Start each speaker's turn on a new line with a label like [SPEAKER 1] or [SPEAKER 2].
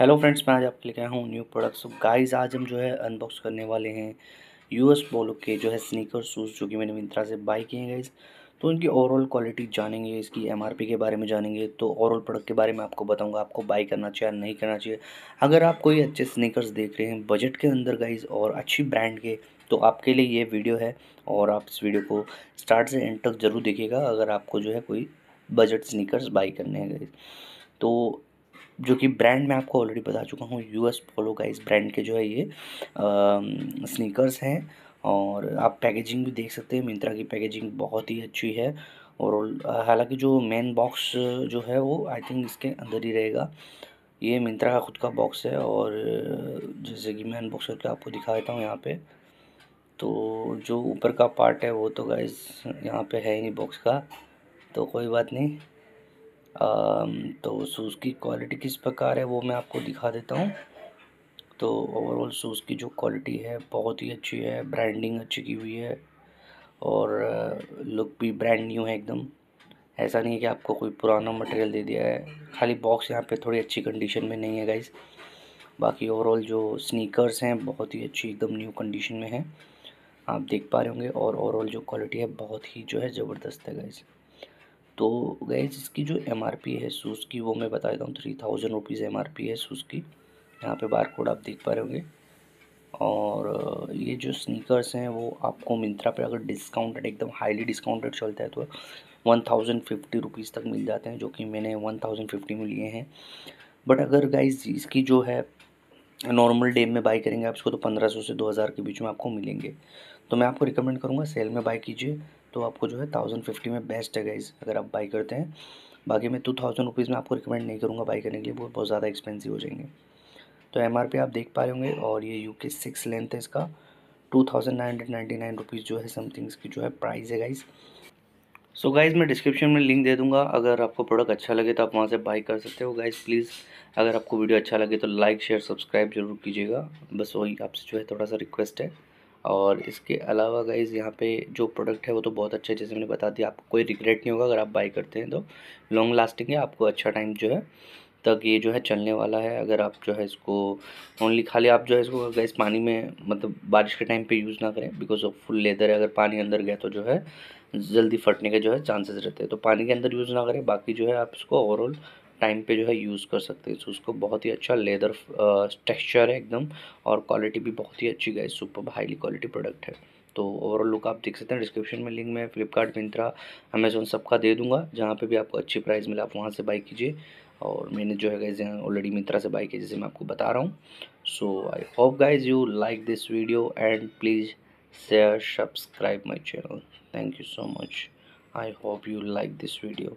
[SPEAKER 1] hello friends मैं आज आपके लिए आया हूँ न्यू प्रोडक्ट्स गाइस आज हम जो है अनबॉक्स करने वाले हैं यूएस बोलो के जो है स्नीकर शूज़ जो कि मैंने मिंत्रा से बाई किए हैं गाइस तो इनकी ओवरऑल क्वालिटी जानेंगे इसकी एमआरपी के बारे में जानेंगे तो ओवरऑल प्रोडक्ट के बारे में आपको बताऊंगा आपको बाई करना चाहिए नहीं करना चाहिए अगर आप कोई अच्छे स्नीकर्स देख रहे हैं बजट के अंदर गाइज और अच्छी ब्रांड के तो आपके लिए ये वीडियो है और आप इस वीडियो को स्टार्ट से एंड तक ज़रूर देखिएगा अगर आपको जो है कोई बजट स्नीकर्स बाई करने हैं गाइज तो जो कि ब्रांड मैं आपको ऑलरेडी बता चुका हूँ यूएस पोलो का इस ब्रांड के जो है ये स्नीकर्स हैं और आप पैकेजिंग भी देख सकते हैं मिंत्रा की पैकेजिंग बहुत ही अच्छी है और हालांकि जो मेन बॉक्स जो है वो आई थिंक इसके अंदर ही रहेगा ये मिंत्रा का खुद का बॉक्स है और जैसे कि मैं अनबॉक्स करके आपको दिखा देता हूँ यहाँ पे तो जो ऊपर का पार्ट है वो तो गाइज यहाँ पे है ही नहीं बॉक्स का तो कोई बात नहीं तो शूज़ की क्वालिटी किस प्रकार है वो मैं आपको दिखा देता हूँ तो ओवरऑल शूज़ की जो क्वालिटी है बहुत ही अच्छी है ब्रांडिंग अच्छी की हुई है और लुक भी ब्रांड न्यू है एकदम ऐसा नहीं है कि आपको कोई पुराना मटेरियल दे दिया है खाली बॉक्स यहाँ पे थोड़ी अच्छी कंडीशन में नहीं है गाइज़ बाकी ओवरऑल जो स्नीकर्स हैं बहुत ही अच्छी एकदम न्यू कंडीशन में है आप देख पा रहे होंगे और ओवरऑल जो क्वालिटी है बहुत ही जो है ज़बरदस्त है गाइज़ तो गैस इसकी जो एम है शूज़ की वो मैं बता देता हूँ थ्री थाउजेंड रुपीज़ एम है शूज़ की यहाँ पे बार कोड आप देख पा रहे होंगे और ये जो स्नीकर्स हैं वो आपको मिंत्रा पे अगर डिस्काउंटेड एकदम हाईली डिस्काउंटेड चलता है तो वन थाउजेंड फिफ्टी रुपीज़ तक मिल जाते हैं जो कि मैंने वन थाउजेंड फिफ्टी में लिए हैं बट अगर गाइज इसकी जो है नॉर्मल डे में बाई करेंगे आप इसको तो पंद्रह सौ से दो हज़ार के बीच में आपको मिलेंगे तो मैं आपको रिकमेंड करूँगा सेल में बाई कीजिए तो आपको जो है थाउजेंड फिफ्टी में बेस्ट है गाइज अगर आप बाई करते हैं बाकी मैं टू थाउजेंड रुपीज़ में आपको रिकमेंड नहीं करूँगा बाई करने के लिए वो बहुत ज़्यादा एक्सपेंसिव हो जाएंगे तो एम आर पी आप देख पा रहे होंगे और ये यू के सिक्स लेंथ है इसका two thousand nine hundred ninety nine rupees जो है समथिंग इसकी जो है प्राइस है गाइज़ सो गाइज़ मैं डिस्क्रिप्शन में लिंक दे दूंगा अगर आपको प्रोडक्ट अच्छा लगे तो आप वहाँ से बाई कर सकते हो गाइज़ प्लीज़ अगर आपको वीडियो अच्छा लगे तो लाइक शेयर सब्सक्राइब जरूर कीजिएगा बस वही आपसे जो है थोड़ा सा रिक्वेस्ट है और इसके अलावा गाइज़ यहाँ पे जो प्रोडक्ट है वो तो बहुत अच्छा है जैसे मैंने बता दिया आपको कोई रिग्रेट नहीं होगा अगर आप बाई करते हैं तो लॉन्ग लास्टिंग है आपको अच्छा टाइम जो है तक ये जो है चलने वाला है अगर आप जो है इसको ओनली खाली आप जो है इसको गैस पानी में मतलब बारिश के टाइम पे यूज़ ना करें बिकॉज ऑफ फुल लेदर है अगर पानी अंदर गया तो जो है जल्दी फटने के जो है चांसेस रहते हैं तो पानी के अंदर यूज़ ना करें बाकी जो है आप इसको ओवरऑल टाइम पे जो है यूज़ कर सकते हैं सो तो उसको बहुत ही अच्छा लेदर टेक्सचर है एकदम और क्वालिटी भी बहुत ही अच्छी गई सुपर हाईली क्वालिटी प्रोडक्ट है तो ओवरऑल लुक आप देख सकते हैं डिस्क्रिप्शन में लिंक में फ्लिपकार्ट मिंत्रा अमेजोन सबका दे दूंगा जहाँ पे भी आपको अच्छी प्राइस मिला आप वहाँ से बाई कीजिए और मैंने जो है गाइज ऑलरेडी मिंत्रा से बाई की जैसे मैं आपको बता रहा हूँ so I hope guys you like this video and please share subscribe my channel thank you so much I hope you like this video